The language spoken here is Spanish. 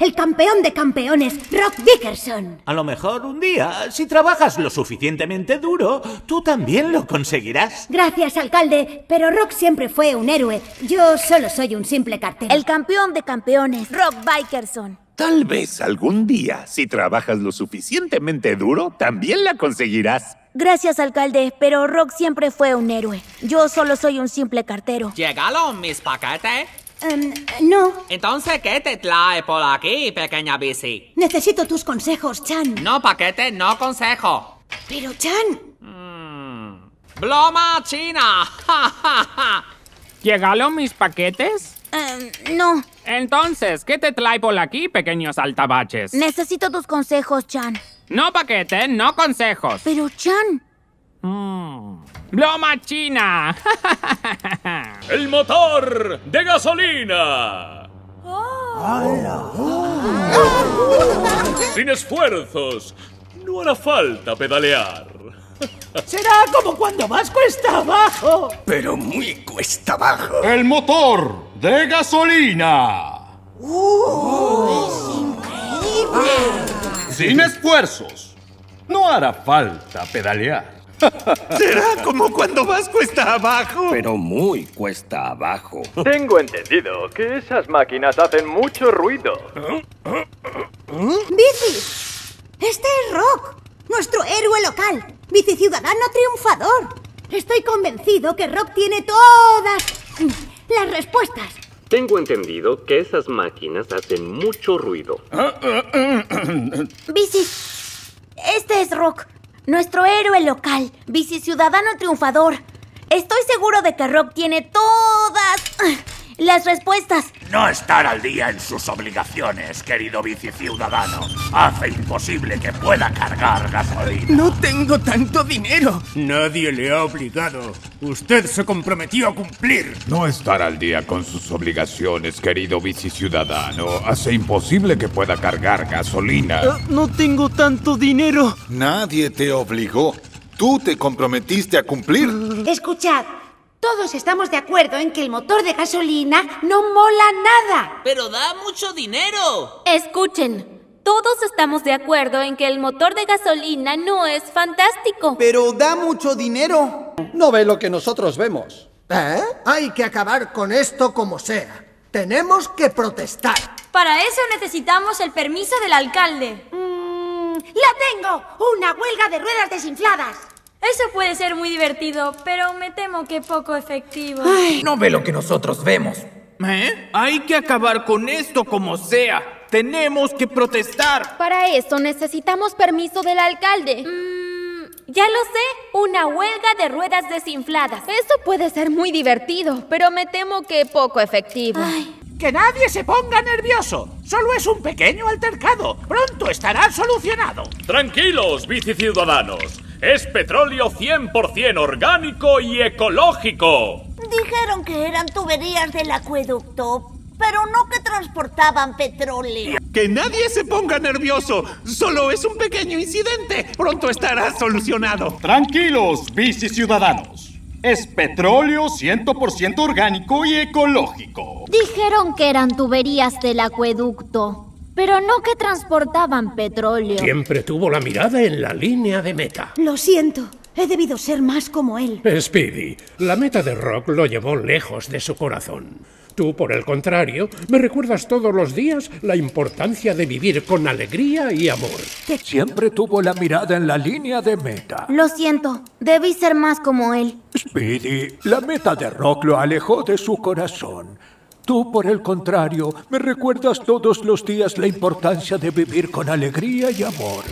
el campeón de campeones, Rock Dickerson. A lo mejor un día, si trabajas lo suficientemente duro, tú también lo conseguirás. Gracias, alcalde, pero Rock siempre fue un héroe. Yo solo soy un simple cartero. El campeón de campeones, Rock Bikerson. Tal vez algún día, si trabajas lo suficientemente duro, también la conseguirás. Gracias, alcalde, pero Rock siempre fue un héroe. Yo solo soy un simple cartero. Llegalo, mis paquetes. Em, no. Entonces, ¿qué te trae por aquí, pequeña bici? Necesito tus consejos, Chan. No paquete, no consejo. Pero, Chan. Mm, ¡Bloma china! ¿Llegaron mis paquetes? Em, no. Entonces, ¿qué te trae por aquí, pequeños altabaches? Necesito tus consejos, Chan. No paquete, no consejos. Pero, Chan. Mmm... ¡Bloma china! ¡El motor de gasolina! Sin esfuerzos, no hará falta pedalear. Será como cuando vas cuesta abajo. Pero muy cuesta abajo. El motor de gasolina. Uh, ¡Es increíble! Sin esfuerzos, no hará falta pedalear. Será como cuando vas cuesta abajo. Pero muy cuesta abajo. Tengo entendido que esas máquinas hacen mucho ruido. ¡Bici! Este es Rock, nuestro héroe local, Bici ciudadano triunfador. Estoy convencido que Rock tiene todas las respuestas. Tengo entendido que esas máquinas hacen mucho ruido. Bici, este es Rock. Nuestro héroe local, ciudadano triunfador. Estoy seguro de que Rock tiene todas respuestas. No estar al día en sus obligaciones, querido ciudadano. hace imposible que pueda cargar gasolina. No tengo tanto dinero. Nadie le ha obligado. Usted se comprometió a cumplir. No estar al día con sus obligaciones, querido ciudadano. hace imposible que pueda cargar gasolina. Eh, no tengo tanto dinero. Nadie te obligó. Tú te comprometiste a cumplir. Escuchad, todos estamos de acuerdo en que el motor de gasolina no mola nada. Pero da mucho dinero. Escuchen, todos estamos de acuerdo en que el motor de gasolina no es fantástico. Pero da mucho dinero. No ve lo que nosotros vemos. ¿Eh? Hay que acabar con esto como sea. Tenemos que protestar. Para eso necesitamos el permiso del alcalde. Mm, ¡La tengo! ¡Una huelga de ruedas desinfladas! Eso puede ser muy divertido, pero me temo que poco efectivo. no ve lo que nosotros vemos. ¿Eh? Hay que acabar con esto como sea. Tenemos que protestar. Para eso necesitamos permiso del alcalde. Mmm. ya lo sé, una huelga de ruedas desinfladas. Eso puede ser muy divertido, pero me temo que poco efectivo. Que nadie se ponga nervioso. Solo es un pequeño altercado. Pronto estará solucionado. Tranquilos, ciudadanos. Es petróleo 100% orgánico y ecológico. Dijeron que eran tuberías del acueducto, pero no que transportaban petróleo. Que nadie se ponga nervioso. Solo es un pequeño incidente. Pronto estará solucionado. Tranquilos, bici ciudadanos. Es petróleo 100% orgánico y ecológico. Dijeron que eran tuberías del acueducto, pero no que transportaban petróleo. Siempre tuvo la mirada en la línea de meta. Lo siento, he debido ser más como él. Speedy, la meta de Rock lo llevó lejos de su corazón. Tú, por el contrario, me recuerdas todos los días la importancia de vivir con alegría y amor. Siempre tuvo la mirada en la línea de meta. Lo siento, debí ser más como él. Speedy, la meta de Rock lo alejó de su corazón. Tú, por el contrario, me recuerdas todos los días la importancia de vivir con alegría y amor.